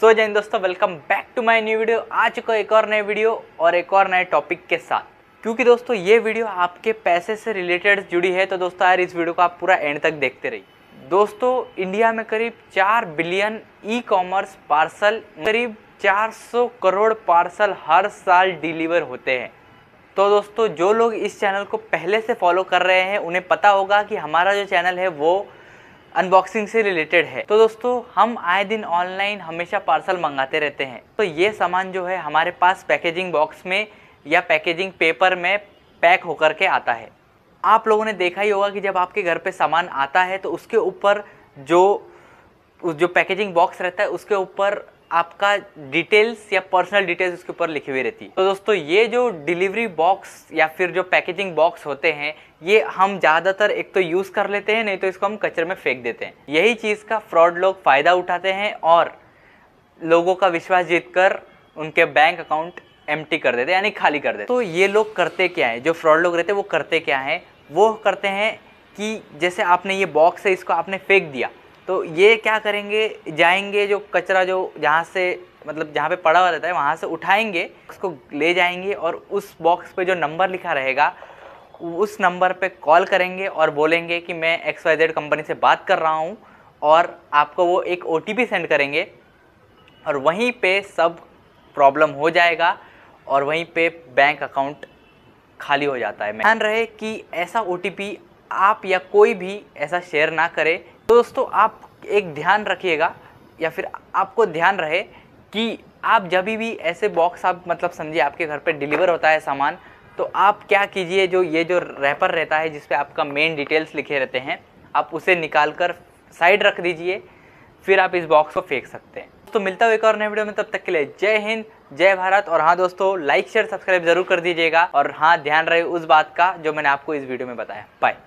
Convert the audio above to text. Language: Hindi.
सो जैन दोस्तों welcome back to my new video आ चुका एक और नए वीडियो और एक और नए टॉपिक के साथ क्योंकि दोस्तों ये वीडियो आपके पैसे से रिलेटेड जुड़ी है तो दोस्तों यार इस वीडियो को आप पूरा एंड तक देखते रहिए दोस्तों इंडिया में करीब चार बिलियन ई कॉमर्स पार्सल करीब चार करोड़ पार्सल हर साल डिलीवर होते हैं तो दोस्तों जो लोग इस चैनल को पहले से फॉलो कर रहे हैं उन्हें पता होगा कि हमारा जो चैनल है वो अनबॉक्सिंग से रिलेटेड है तो दोस्तों हम आए दिन ऑनलाइन हमेशा पार्सल मंगाते रहते हैं तो ये सामान जो है हमारे पास पैकेजिंग बॉक्स में या पैकेजिंग पेपर में पैक होकर के आता है आप लोगों ने देखा ही होगा कि जब आपके घर पे सामान आता है तो उसके ऊपर जो जो पैकेजिंग बॉक्स रहता है उसके ऊपर आपका डिटेल्स या पर्सनल डिटेल्स उसके ऊपर लिखी हुई रहती है तो दोस्तों ये जो डिलीवरी बॉक्स या फिर जो पैकेजिंग बॉक्स होते हैं ये हम ज़्यादातर एक तो यूज़ कर लेते हैं नहीं तो इसको हम कचरे में फेंक देते हैं यही चीज़ का फ्रॉड लोग फ़ायदा उठाते हैं और लोगों का विश्वास जीत कर उनके बैंक अकाउंट एम कर देते यानी खाली कर देते तो ये लोग करते क्या है जो फ्रॉड लोग रहते हैं वो करते क्या है वो करते हैं कि जैसे आपने ये बॉक्स है इसको आपने फेंक दिया तो ये क्या करेंगे जाएंगे जो कचरा जो जहाँ से मतलब जहाँ पे पड़ा हुआ रहता है वहाँ से उठाएंगे उसको ले जाएंगे और उस बॉक्स पे जो नंबर लिखा रहेगा उस नंबर पे कॉल करेंगे और बोलेंगे कि मैं एक्स वाई जेड कंपनी से बात कर रहा हूँ और आपको वो एक ओ सेंड करेंगे और वहीं पे सब प्रॉब्लम हो जाएगा और वहीं पे बैंक अकाउंट खाली हो जाता है ध्यान रहे कि ऐसा ओ आप या कोई भी ऐसा शेयर ना करे तो दोस्तों आप एक ध्यान रखिएगा या फिर आपको ध्यान रहे कि आप जब भी ऐसे बॉक्स आप मतलब समझिए आपके घर पे डिलीवर होता है सामान तो आप क्या कीजिए जो ये जो रैपर रहता है जिसपे आपका मेन डिटेल्स लिखे रहते हैं आप उसे निकाल कर साइड रख दीजिए फिर आप इस बॉक्स को फेंक सकते हैं तो मिलता हुआ एक और नए वीडियो में तब तक के लिए जय हिंद जय भारत और हाँ दोस्तों लाइक शेयर सब्सक्राइब जरूर कर दीजिएगा और हाँ ध्यान रहे उस बात का जो मैंने आपको इस वीडियो में बताया बाय